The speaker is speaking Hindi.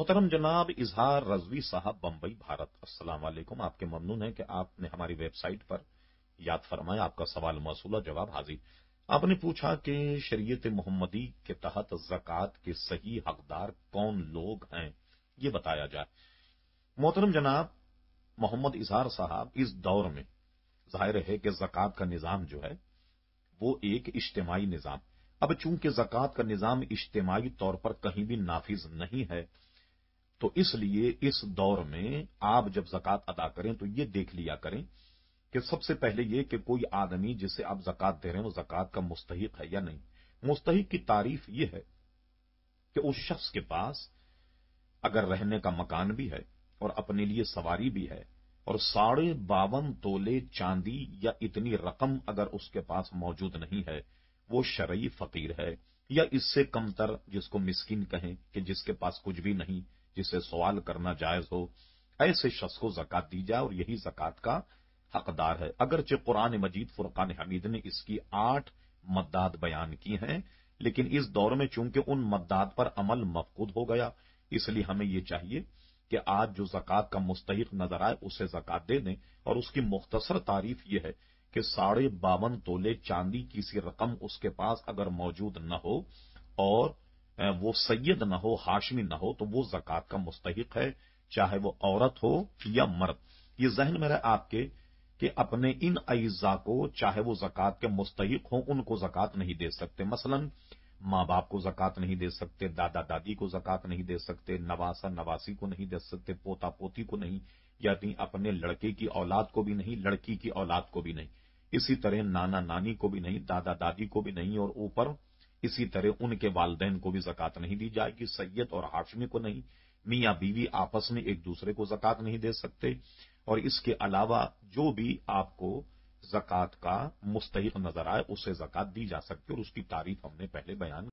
मोहतरम जनाब इजहार रजवी साहब बम्बई भारत अस्सलाम वालेकुम आपके ममनून है कि आपने हमारी वेबसाइट पर याद फरमाया आपका सवाल मौसूला जवाब हाजिर आपने पूछा कि शरीयत मोहम्मदी के तहत जक़ात के सही हकदार कौन लोग हैं ये बताया जाए मोहतरम जनाब मोहम्मद इजहार साहब इस दौर में जाहिर है कि जक़ात का निज़ाम जो है वो एक इज्तमाही निज़ाम अब चूंकि जक़ात का निज़ाम इज्तमाही तौर पर कहीं भी नाफिज नहीं है तो इसलिए इस दौर में आप जब जक़ात अदा करें तो ये देख लिया करें कि सबसे पहले ये कि कोई आदमी जिसे आप जक़ात दे रहे हैं वो जक़ात का मुस्तक है या नहीं मुस्तक की तारीफ ये है कि उस शख्स के पास अगर रहने का मकान भी है और अपने लिए सवारी भी है और साढ़े बावन तोले चांदी या इतनी रकम अगर उसके पास मौजूद नहीं है वो शरय फकीर है या इससे कमतर जिसको मिस्किन कहें कि जिसके पास कुछ भी नहीं जिसे सवाल करना जायज हो ऐसे शख्स को जक़ात दी जाए और यही जक़ात का हकदार है अगरचे कुरान मजीद फुरकान हमीद ने इसकी आठ मद्दात बयान की हैं लेकिन इस दौर में चूंकि उन मद्दात पर अमल मफकूद हो गया इसलिए हमें ये चाहिए कि आज जो जक़ात का मुस्तक नजर आए उसे जक़ात दे दें और उसकी मुख्तसर तारीफ यह है कि साढ़े बावन तोले चांदी की सी रकम उसके पास अगर मौजूद न हो और वो सैयद न हो हाशमी न हो तो वो जक़ात का मुस्तक है चाहे वो औरत हो या मर्द ये जहन में रहे आपके कि अपने इन अज्जा को चाहे वो जक़ात के मुस्तक हों उनको जक़ात नहीं दे सकते मसलन माँ बाप को जक़ात नहीं दे सकते दादा दादी को जक़ात नहीं दे सकते नवासा नवासी को नहीं दे सकते पोता पोती को नहीं यानी अपने लड़के की औलाद को भी नहीं लड़की की औलाद को भी नहीं इसी तरह नाना नानी को भी नहीं दादा दादी को भी नहीं और ऊपर इसी तरह उनके वालदेन को भी जक़ात नहीं दी जाएगी सैयद और हाशमी को नहीं मियाँ बीवी आपस में एक दूसरे को जक़ात नहीं दे सकते और इसके अलावा जो भी आपको जक़ात का मुस्तक नजर आए उसे जक़ात दी जा सकती है और उसकी तारीफ हमने पहले बयान